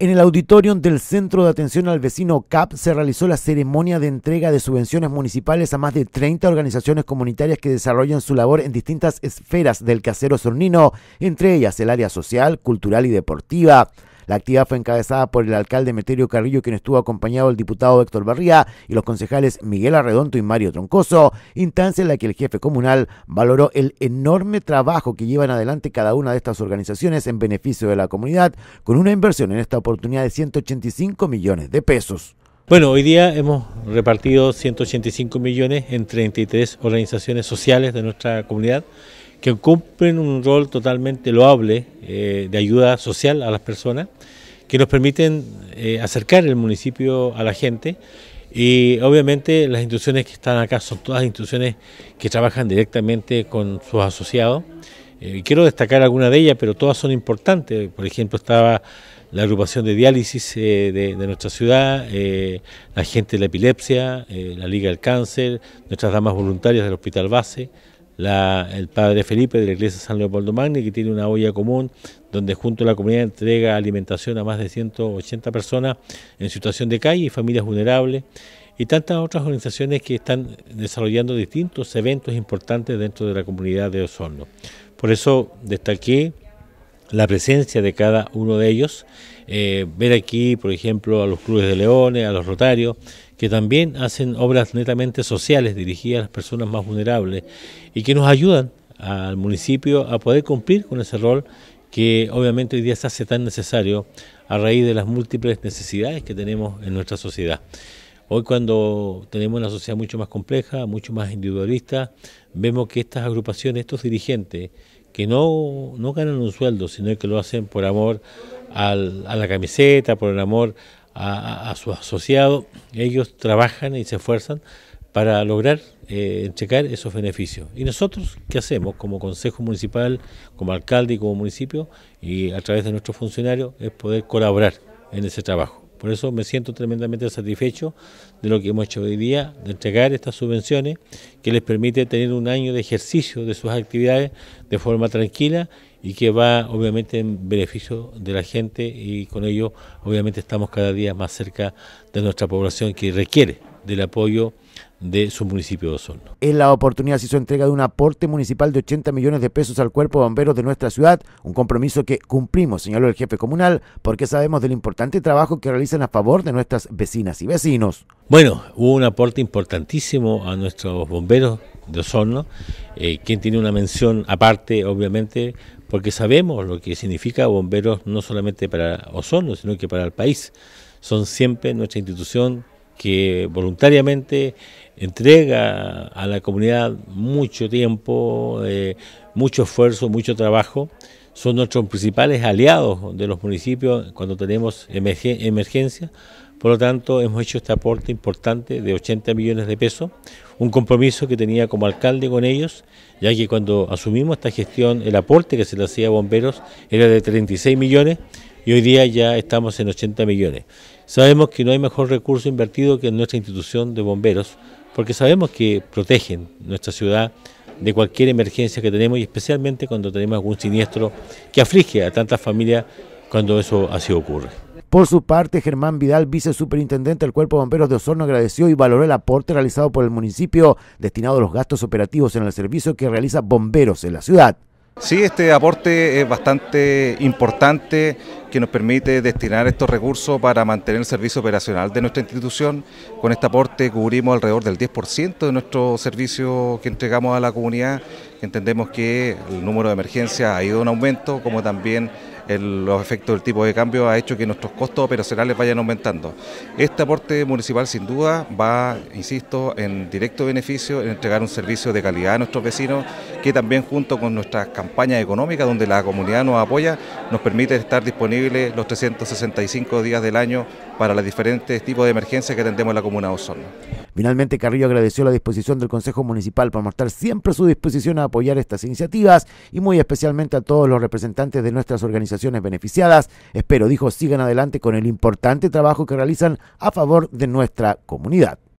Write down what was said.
En el auditorium del Centro de Atención al Vecino CAP se realizó la ceremonia de entrega de subvenciones municipales a más de 30 organizaciones comunitarias que desarrollan su labor en distintas esferas del casero sornino, entre ellas el área social, cultural y deportiva. La actividad fue encabezada por el alcalde Meterio Carrillo, quien estuvo acompañado el diputado Héctor Barría y los concejales Miguel Arredondo y Mario Troncoso, instancia en la que el jefe comunal valoró el enorme trabajo que llevan adelante cada una de estas organizaciones en beneficio de la comunidad, con una inversión en esta oportunidad de 185 millones de pesos. Bueno, hoy día hemos repartido 185 millones en 33 organizaciones sociales de nuestra comunidad que cumplen un rol totalmente loable eh, de ayuda social a las personas, que nos permiten eh, acercar el municipio a la gente. Y obviamente las instituciones que están acá son todas instituciones que trabajan directamente con sus asociados. Eh, quiero destacar alguna de ellas, pero todas son importantes. Por ejemplo, estaba la agrupación de diálisis de, nuestra ciudad, la gente de la epilepsia, la Liga del Cáncer, nuestras damas voluntarias del Hospital Base, el padre Felipe de la iglesia San Leopoldo Magni, que tiene una olla común donde junto a la comunidad entrega alimentación a más de 180 personas en situación de calle y familias vulnerables, y tantas otras organizaciones que están desarrollando distintos eventos importantes dentro de la comunidad de Osorno. Por eso destaqué la presencia de cada uno de ellos eh, ver aquí, por ejemplo, a los clubes de leones, a los rotarios, que también hacen obras netamente sociales dirigidas a las personas más vulnerables y que nos ayudan al municipio a poder cumplir con ese rol que obviamente hoy día se hace tan necesario a raíz de las múltiples necesidades que tenemos en nuestra sociedad. Hoy cuando tenemos una sociedad mucho más compleja, mucho más individualista, vemos que estas agrupaciones, estos dirigentes, que no, no ganan un sueldo, sino que lo hacen por amor a la camiseta, por el amor a, sus asociados. Ellos trabajan y se esfuerzan para lograr entregar eh, esos beneficios. ¿Y nosotros qué hacemos como Consejo Municipal, como alcalde y como municipio, y a través de nuestros funcionarios, es poder colaborar en ese trabajo? Por eso me siento tremendamente satisfecho de lo que hemos hecho hoy día, de entregar estas subvenciones que les permite tener un año de ejercicio de sus actividades de forma tranquila y que va obviamente en beneficio de la gente y con ello obviamente estamos cada día más cerca de nuestra población que requiere del apoyo de su municipio de Osorno. En la oportunidad se hizo entrega de un aporte municipal de 80 millones de pesos al cuerpo de bomberos de nuestra ciudad, un compromiso que cumplimos, señaló el jefe comunal, porque sabemos del importante trabajo que realizan a favor de nuestras vecinas y vecinos. Bueno, hubo un aporte importantísimo a nuestros bomberos de Osorno, eh, quien tiene una mención aparte, obviamente, porque sabemos lo que significa bomberos no solamente para Osorno, sino que para el país. Son siempre nuestra institución que voluntariamente entrega a la comunidad mucho tiempo, eh, mucho esfuerzo, mucho trabajo. Son nuestros principales aliados de los municipios cuando tenemos emergencia por lo tanto, hemos hecho este aporte importante de 80 millones de pesos, un compromiso que tenía como alcalde con ellos, ya que cuando asumimos esta gestión, el aporte que se le hacía a bomberos era de 36 millones y hoy día ya estamos en 80 millones. Sabemos que no hay mejor recurso invertido que en nuestra institución de bomberos, porque sabemos que protegen nuestra ciudad de cualquier emergencia que tenemos y especialmente cuando tenemos algún siniestro que aflige a tantas familias cuando eso así ocurre. Por su parte, Germán Vidal, superintendente del Cuerpo de Bomberos de Osorno, agradeció y valoró el aporte realizado por el municipio destinado a los gastos operativos en el servicio que realiza bomberos en la ciudad. Sí, este aporte es bastante importante que nos permite destinar estos recursos para mantener el servicio operacional de nuestra institución. Con este aporte cubrimos alrededor del 10% de nuestro servicio que entregamos a la comunidad. Entendemos que el número de emergencias ha ido en aumento, como también los efectos del tipo de cambio ha hecho que nuestros costos operacionales vayan aumentando. Este aporte municipal sin duda va, insisto, en directo beneficio en entregar un servicio de calidad a nuestros vecinos que también junto con nuestras campañas económicas donde la comunidad nos apoya nos permite estar disponibles los 365 días del año para los diferentes tipos de emergencias que atendemos en la comuna de Finalmente, Carrillo agradeció la disposición del Consejo Municipal para mostrar siempre su disposición a apoyar estas iniciativas y muy especialmente a todos los representantes de nuestras organizaciones beneficiadas. Espero, dijo, sigan adelante con el importante trabajo que realizan a favor de nuestra comunidad.